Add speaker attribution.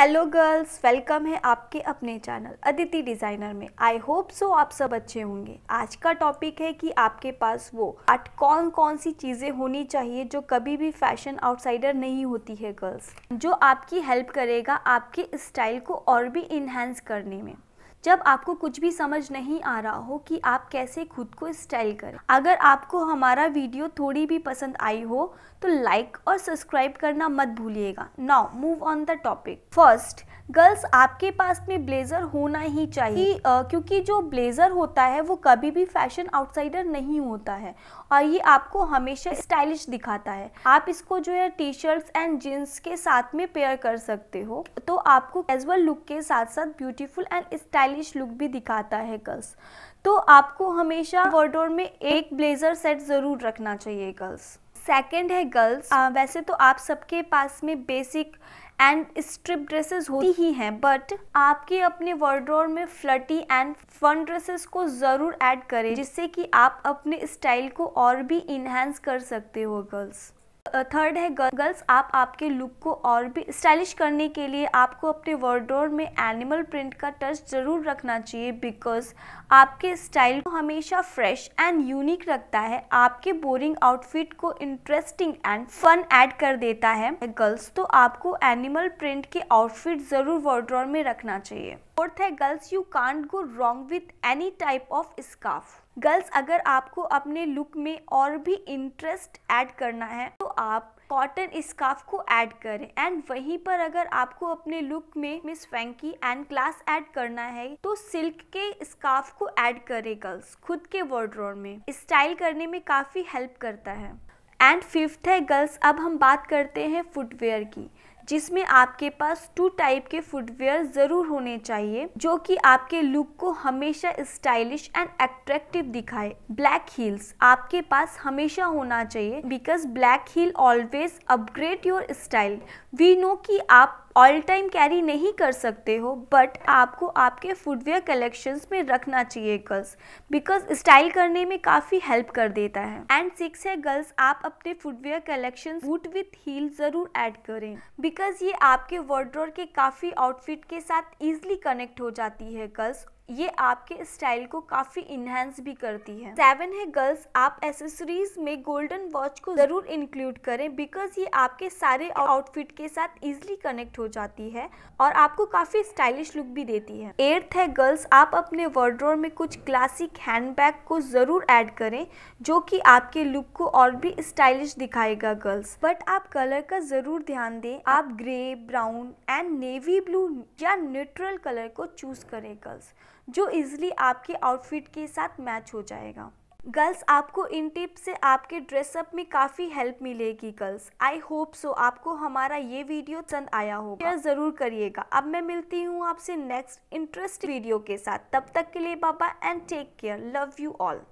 Speaker 1: hello girls welcome है आपके अपने चैनल अदिति डिज़ाइनर में आई होप सो आप सब अच्छे होंगे आज का टॉपिक है कि आपके पास वो आर्ट कौन कौन सी चीज़ें होनी चाहिए जो कभी भी फैशन आउटसाइडर नहीं होती है गर्ल्स जो आपकी हेल्प करेगा आपके स्टाइल को और भी इन्हेंस करने में जब आपको कुछ भी समझ नहीं आ रहा हो कि आप कैसे खुद को स्टाइल करें अगर आपको हमारा वीडियो थोड़ी भी पसंद आई हो तो लाइक और सब्सक्राइब करना मत भूलिएगा now move on the topic first girls आपके पास में ब्लेजर होना ही चाहिए कि, आ, क्योंकि जो ब्लेजर होता है वो कभी भी फैशन आउटसाइडर नहीं होता है और ये आपको हमेशा स्टाइलिश दिखाता है आप इसको जो है टी शर्ट एंड जीन्स के साथ में पेयर कर सकते हो तो आपको कैजुअल लुक के साथ साथ beautiful and style stylish look भी दिखाता है गर्ल्स तो आपको हमेशा वर्डोर में एक ब्लेजर सेट ज़रूर रखना चाहिए गर्ल्स सेकेंड है गर्ल्स वैसे तो आप सबके पास में बेसिक एंड स्ट्रिप ड्रेसेस होती ही हैं बट आपके अपने वर्ड्रोर में फ्लटी एंड फन ड्रेसेस को ज़रूर ऐड करें जिससे कि आप अपने स्टाइल को और भी इन्हेंस कर सकते हो गर्ल्स थर्ड है गर्ल्स आप आपके लुक को और भी स्टाइलिश करने के लिए आपको अपने वर्डोर में एनिमल प्रिंट का टच ज़रूर रखना चाहिए बिकॉज आपके स्टाइल को हमेशा फ्रेश एंड यूनिक रखता है आपके बोरिंग आउटफिट को इंटरेस्टिंग एंड फन ऐड कर देता है गर्ल्स तो आपको एनिमल प्रिंट के आउटफिट ज़रूर वर्डोर में रखना चाहिए फोर्थ है girls you can't go wrong with any type of scarf girls अगर आपको अपने लुक में और भी इंटरेस्ट ऐड करना है तो आप कॉटन स्काफ को ऐड करें एंड वहीं पर अगर आपको अपने लुक में miss funky and class add करना है तो सिल्क के स्काफ को ऐड करें गर्ल्स खुद के वार्ड्रोर में स्टाइल करने में काफ़ी हेल्प करता है एंड फिफ्थ है गर्ल्स अब हम बात करते हैं फुटवेयर की जिसमें आपके पास टू टाइप के फुटवेयर ज़रूर होने चाहिए जो कि आपके लुक को हमेशा स्टाइलिश एंड एट्रेक्टिव दिखाए ब्लैक हील्स आपके पास हमेशा होना चाहिए because black heel always upgrade your style we know कि आप ऑल टाइम कैरी नहीं कर सकते हो बट आपको आपके फुटवेयर कलेक्शंस में रखना चाहिए गर्ल्स बिकॉज स्टाइल करने में काफ़ी हेल्प कर देता है एंड सिक्स है गर्ल्स आप अपने footwear collection boot with heel ज़रूर ऐड करें बिकॉज ये आपके वर्ड्रोर के काफ़ी आउटफिट के साथ ईजली कनेक्ट हो जाती है गर्ल्स ये आपके स्टाइल को काफ़ी इनहेंस भी करती है सेवन है गर्ल्स आप एसेसरीज में गोल्डन वॉच को ज़रूर इंक्लूड करें बिकॉज ये आपके सारे आउटफिट के साथ इजिली कनेक्ट हो जाती है और आपको काफ़ी स्टाइलिश लुक भी देती है एट्थ है गर्ल्स आप अपने वर्ड्रोर में कुछ क्लासिक हैंडबैग को ज़रूर ऐड करें जो कि आपके लुक को और भी स्टाइलिश दिखाएगा गर्ल्स बट आप कलर का ज़रूर ध्यान दें आप grey brown and navy blue या न्यूट्रल कलर को चूज़ करें गर्ल्स जो इजिली आपके आउटफिट के साथ मैच हो जाएगा गर्ल्स आपको इन टिप से आपके ड्रेसअप में काफ़ी हेल्प मिलेगी गर्ल्स आई होप सो आपको हमारा ये वीडियो चंद आया होगा शेयर ज़रूर करिएगा अब मैं मिलती हूँ आपसे नेक्स्ट इंटरेस्ट वीडियो के साथ तब तक के लिए बाबा and take care love you all